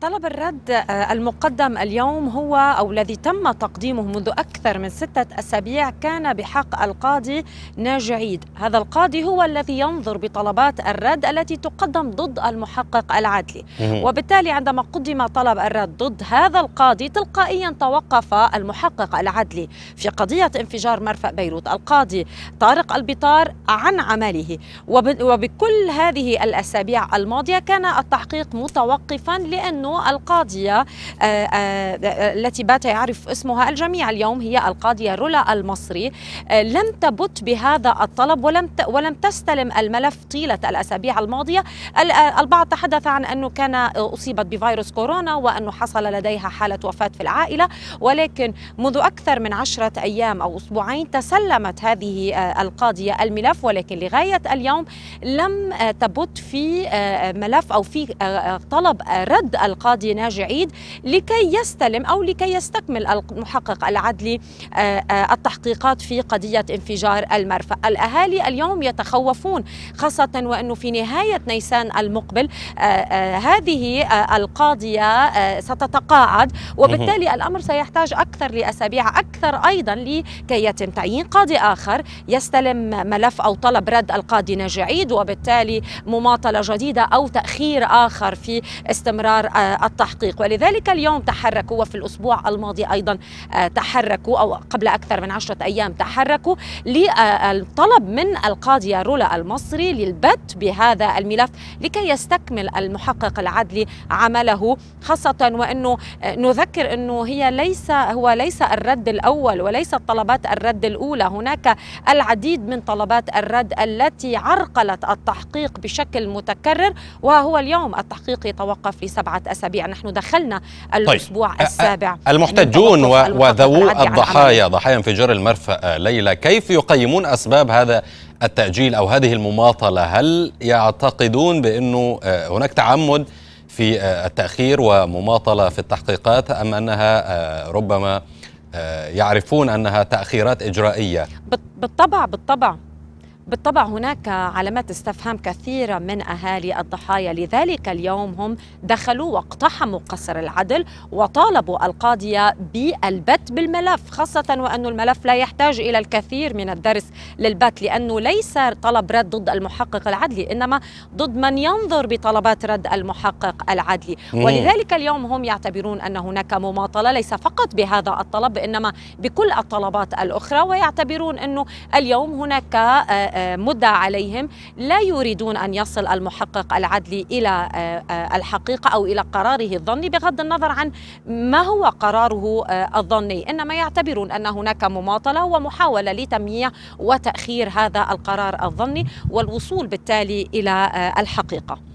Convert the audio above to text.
طلب الرد آه، المقدم اليوم هو أو الذي تم تقديمه منذ أكثر من ستة أسابيع كان بحق القاضي ناجي عيد هذا القاضي هو الذي ينظر بطلبات الرد التي تقدم ضد المحقق العدلي وبالتالي عندما قدم طلب الرد ضد هذا القاضي تلقائيا توقف المحقق العدلي في قضية انفجار مرفأ بيروت القاضي طارق البطار عن عمله وبكل هذه الأسابيع الماضية كان التحقيق متوقفا لأن أنه القاضية آه، آه، التي بات يعرف اسمها الجميع اليوم هي القاضية رولا المصري آه، لم تبت بهذا الطلب ولم ولم تستلم الملف طيلة الأسابيع الماضية البعض تحدث عن أنه كان أصيبت بفيروس كورونا وأنه حصل لديها حالة وفاة في العائلة ولكن منذ أكثر من عشرة أيام أو أسبوعين تسلمت هذه القاضية الملف ولكن لغاية اليوم لم تبت في ملف أو في طلب رد القاضي ناجي عيد لكي يستلم أو لكي يستكمل المحقق العدلي آه، آه، التحقيقات في قضية انفجار المرفأ الأهالي اليوم يتخوفون خاصة وأنه في نهاية نيسان المقبل آه، هذه القاضية ستتقاعد وبالتالي الأمر سيحتاج أكثر لأسابيع أكثر أيضا لكي يتم تعيين قاضي آخر يستلم ملف أو طلب رد القاضي ناجي عيد وبالتالي مماطلة جديدة أو تأخير آخر في استمرار إطار آه، التحقيق ولذلك اليوم تحركوا وفي الأسبوع الماضي أيضا آه، تحركوا أو قبل أكثر من عشرة أيام تحركوا للطلب آه، من القاضية رولا المصري للبت بهذا الملف لكي يستكمل المحقق العدلي عمله خاصة وأنه نذكر أنه هي ليس هو ليس الرد الأول وليست طلبات الرد الأولى هناك العديد من طلبات الرد التي عرقلت التحقيق بشكل متكرر وهو اليوم التحقيق يتوقف لسبعة أسابيع نحن دخلنا طيب، الأسبوع طيب. السابع المحتجون وذوو الضحايا ضحايا انفجار المرفأ ليلى كيف يقيمون أسباب هذا التأجيل أو هذه المماطلة هل يعتقدون بأنه آه، هناك تعمد في آه، التأخير ومماطلة في التحقيقات أم أنها آه، ربما يعرفون أنها تأخيرات إجرائية بالطبع بالطبع بالطبع هناك علامات استفهام كثيرة من أهالي الضحايا لذلك اليوم هم دخلوا واقتحموا قصر العدل وطالبوا القاضية بالبت بالملف خاصة وأن الملف لا يحتاج إلى الكثير من الدرس للبت لأنه ليس طلب رد ضد المحقق العدلي إنما ضد من ينظر بطلبات رد المحقق العدلي ولذلك اليوم هم يعتبرون أن هناك مماطلة ليس فقط بهذا الطلب إنما بكل الطلبات الأخرى ويعتبرون أنه اليوم هناك آه، مدة عليهم لا يريدون أن يصل المحقق العدلي إلى آه، آه، الحقيقة أو إلى قراره الظني بغض النظر عن ما هو قراره آه، الظني إنما يعتبرون أن هناك مماطلة ومحاولة لتمييع وتأخير هذا القرار الظني والوصول بالتالي إلى الحقيقة